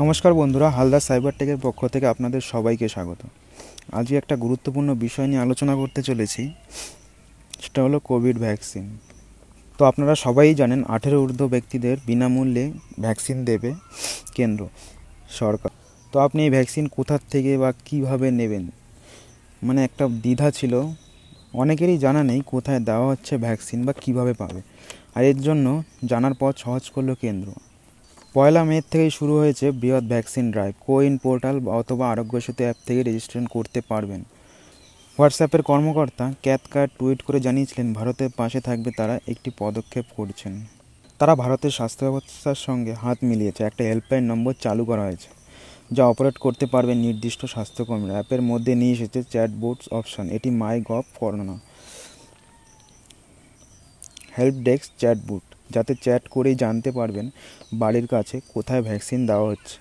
নমস্কার বন্ধুরা হালদার সাইবার টেকের পক্ষ থেকে আপনাদের সবাইকে স্বাগত আজই একটা গুরুত্বপূর্ণ বিষয় নিয়ে আলোচনা করতে চলেছি সেটা হলো কোভিড ভ্যাকসিন তো আপনারা সবাই জানেন আঠেরো ঊর্ধ্ব ব্যক্তিদের বিনামূল্যে ভ্যাকসিন দেবে কেন্দ্র সরকার তো আপনি এই ভ্যাকসিন কোথার থেকে বা কিভাবে নেবেন মানে একটা দ্বিধা ছিল অনেকেরই জানা নেই কোথায় দেওয়া হচ্ছে ভ্যাকসিন বা কিভাবে পাবে আর এর জন্য জানার পথ সহজ করলো কেন্দ্র পয়লা মে থেকেই শুরু হয়েছে বৃহৎ ভ্যাকসিন ড্রাইভ কোইন পোর্টাল অথবা আরোগ্য সেতু অ্যাপ থেকে রেজিস্ট্রেশন করতে পারবেন হোয়াটসঅ্যাপের কর্মকর্তা ক্যাথকার টুইট করে জানিয়েছিলেন ভারতের পাশে থাকবে তারা একটি পদক্ষেপ করছেন তারা ভারতের স্বাস্থ্য ব্যবস্থার সঙ্গে হাত মিলিয়েছে একটা হেল্পলাইন নম্বর চালু করা হয়েছে যা অপারেট করতে পারবে নির্দিষ্ট স্বাস্থ্যকর্মীরা অ্যাপের মধ্যে নিয়ে এসেছে চ্যাটবোর্ডস অপশন এটি MyGov corona help desk chatbot যাতে চ্যাট করেই জানতে পারবেন বাড়ির কাছে কোথায় ভ্যাকসিন দেওয়া হচ্ছে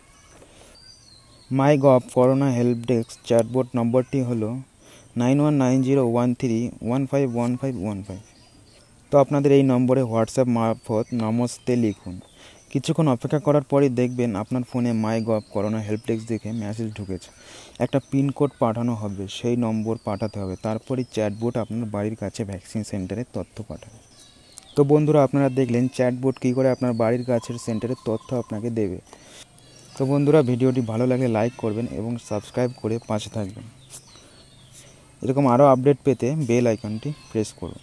MyGov corona help desk chatbot নম্বরটি হল nine one nine zero one three one five one five one five তো আপনাদের এই নম্বরে হোয়াটসঅ্যাপ মারফত নমস্তে লিখুন কিছুক্ষণ অপেক্ষা করার পরই দেখবেন আপনার ফোনে MyGov corona help desk দেখে মেসেজ ঢুকেছে একটা পিনকোড পাঠানো হবে সেই নম্বর পাঠাতে হবে তারপরে চ্যাটবোর্ড আপনার বাড়ির কাছে ভ্যাকসিন সেন্টারে তথ্য পাঠাবে তো বন্ধুরা আপনারা দেখলেন চ্যাটবোর্ড কী করে আপনার বাড়ির গাছের সেন্টারের তথ্য আপনাকে দেবে তো বন্ধুরা ভিডিওটি ভালো লাগলে লাইক করবেন এবং সাবস্ক্রাইব করে পাশে থাকবেন এরকম আরও আপডেট পেতে বেল আইকনটি প্রেস করুন